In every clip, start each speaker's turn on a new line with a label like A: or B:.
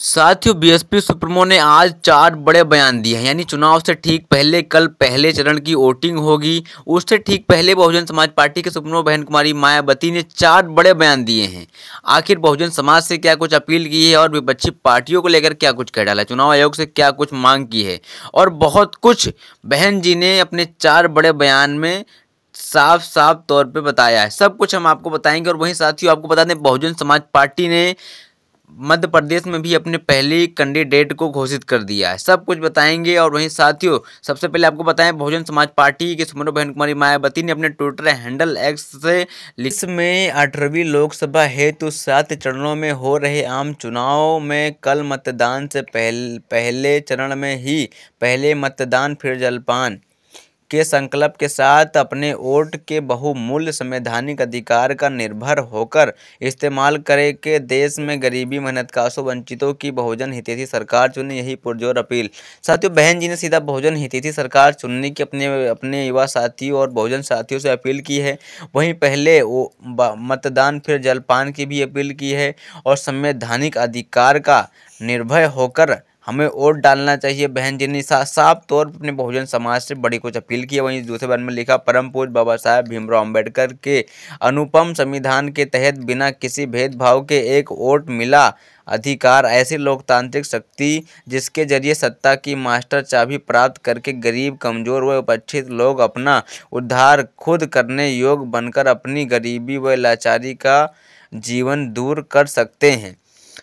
A: साथियों BSP supremo ने आज चार बड़े बयान दिए हैं यानी चुनाव से ठीक पहले कल पहले चरण की वोटिंग होगी उससे ठीक पहले बहुजन समाज पार्टी के सुप्रीमो बहन कुमारी मायावती ने चार बड़े बयान दिए हैं आखिर बहुजन समाज से क्या कुछ अपील की है और विपक्षी पार्टियों को लेकर क्या कुछ कह डाला चुनाव आयोग से क्या कुछ मांग की है और बहुत कुछ बहन जी ने अपने चार बड़े बयान में साफ साफ तौर पर बताया है सब कुछ हम आपको बताएंगे और वहीं साथियों आपको बता दें बहुजन समाज पार्टी ने मध्य प्रदेश में भी अपने पहले कैंडिडेट को घोषित कर दिया है सब कुछ बताएंगे और वहीं साथियों सबसे पहले आपको बताएं बहुजन समाज पार्टी के सुमन बहन कुमारी मायावती ने अपने ट्विटर हैंडल एक्स से लिस्ट में अठारहवीं लोकसभा हेतु सात चरणों में हो रहे आम चुनाव में कल मतदान से पहल, पहले चरण में ही पहले मतदान फिर जलपान के संकल्प के साथ अपने वोट के बहुमूल्य संवैधानिक अधिकार का निर्भर होकर इस्तेमाल के देश में गरीबी मेहनतकाशों वंचितों की बहुजन हितैषी सरकार चुने यही पुरजोर अपील साथियों बहन जी ने सीधा बहुजन हितैषी सरकार चुनने की अपने अपने युवा साथियों और बहुजन साथियों से अपील की है वहीं पहले वो मतदान फिर जलपान की भी अपील की है और संवैधानिक अधिकार का निर्भय होकर हमें वोट डालना चाहिए बहन जी ने साफ तौर पर अपने बहुजन समाज से बड़ी कुछ अपील की वहीं दूसरे बार में लिखा परम पूज बाबा साहेब भीमराव अम्बेडकर के अनुपम संविधान के तहत बिना किसी भेदभाव के एक वोट मिला अधिकार ऐसी लोकतांत्रिक शक्ति जिसके जरिए सत्ता की मास्टर चाबी प्राप्त करके गरीब कमजोर व उपेक्षित लोग अपना उद्धार खुद करने योग बनकर अपनी गरीबी व लाचारी का जीवन दूर कर सकते हैं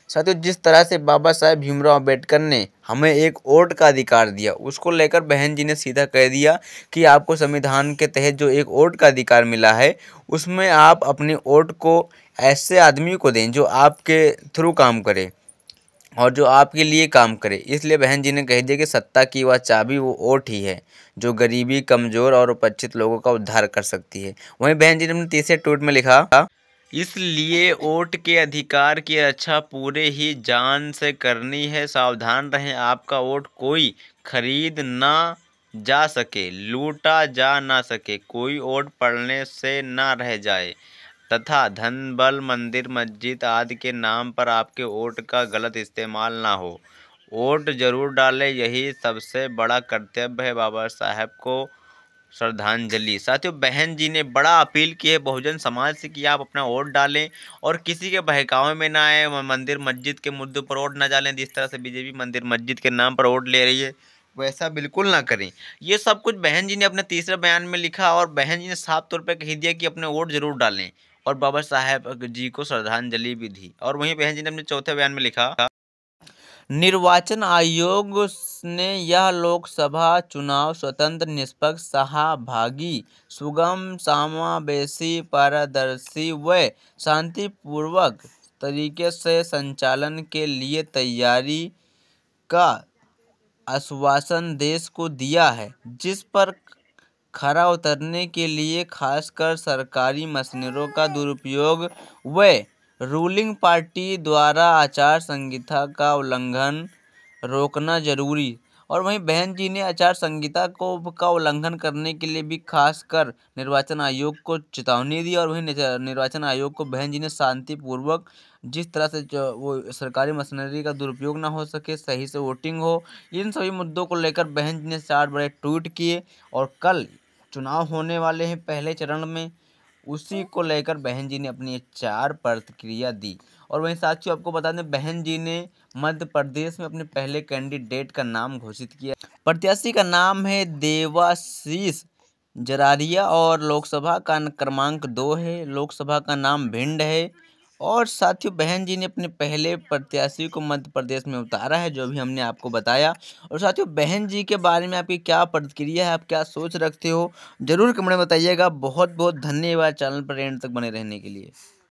A: साथियों जिस तरह से बाबा साहेब भीमराव अम्बेडकर ने हमें एक वोट का अधिकार दिया उसको लेकर बहन जी ने सीधा कह दिया कि आपको संविधान के तहत जो एक वोट का अधिकार मिला है उसमें आप अपने वोट को ऐसे आदमी को दें जो आपके थ्रू काम करे और जो आपके लिए काम करे इसलिए बहन जी ने कह दिया कि सत्ता की वह चाबी वो ओट ही है जो गरीबी कमज़ोर और उपचित लोगों का उद्धार कर सकती है वहीं बहन जी ने अपने तीसरे ट्वीट में लिखा इसलिए वोट के अधिकार की रक्षा पूरे ही जान से करनी है सावधान रहें आपका वोट कोई खरीद ना जा सके लूटा जा ना सके कोई वोट पड़ने से ना रह जाए तथा धन बल मंदिर मस्जिद आदि के नाम पर आपके वोट का गलत इस्तेमाल ना हो वोट जरूर डालें यही सबसे बड़ा कर्तव्य है बाबा साहब को श्रद्धांजलि साथियों बहन जी ने बड़ा अपील की है बहुजन समाज से कि आप अपना वोट डालें और किसी के बहकावे में ना आए मंदिर मस्जिद के मुद्दों पर वोट ना डालें जिस तरह से बीजेपी मंदिर मस्जिद के नाम पर वोट ले रही है वैसा बिल्कुल ना करें ये सब कुछ बहन जी ने अपने तीसरे बयान में लिखा और बहन जी ने साफ तौर पर कह दिया कि अपने वोट जरूर डालें और बाबा साहेब जी को श्रद्धांजलि भी दी और वहीं बहन जी ने अपने चौथे बयान में लिखा निर्वाचन आयोग ने यह लोकसभा चुनाव स्वतंत्र, निष्पक्ष, सहभागी, सुगम, समावेशी, पारदर्शी व शांतिपूर्वक तरीके से संचालन के लिए तैयारी का आश्वासन देश को दिया है जिस पर खरा उतरने के लिए खासकर सरकारी मशीनरों का दुरुपयोग व रूलिंग पार्टी द्वारा आचार संहिता का उल्लंघन रोकना जरूरी और वहीं बहन जी ने आचार संहिता को का उल्लंघन करने के लिए भी खासकर निर्वाचन आयोग को चेतावनी दी और वहीं निर्वाचन आयोग को बहन जी ने शांतिपूर्वक जिस तरह से जो वो सरकारी मशीनरी का दुरुपयोग ना हो सके सही से वोटिंग हो इन सभी मुद्दों को लेकर बहन जी ने चार बड़े ट्वीट किए और कल चुनाव होने वाले हैं पहले चरण में उसी को लेकर बहन जी ने अपनी चार प्रतिक्रिया दी और वहीं साक्षी आपको बता दें बहन जी ने मध्य प्रदेश में अपने पहले कैंडिडेट का नाम घोषित किया प्रत्याशी का नाम है देवाशीष जरारिया और लोकसभा का क्रमांक दो है लोकसभा का नाम भिंड है और साथियों बहन जी ने अपने पहले प्रत्याशी को मध्य प्रदेश में उतारा है जो भी हमने आपको बताया और साथियों बहन जी के बारे में आपकी क्या प्रतिक्रिया है आप क्या सोच रखते हो ज़रूर कमेंट बताइएगा बहुत बहुत धन्यवाद चैनल पर एंड तक बने रहने के लिए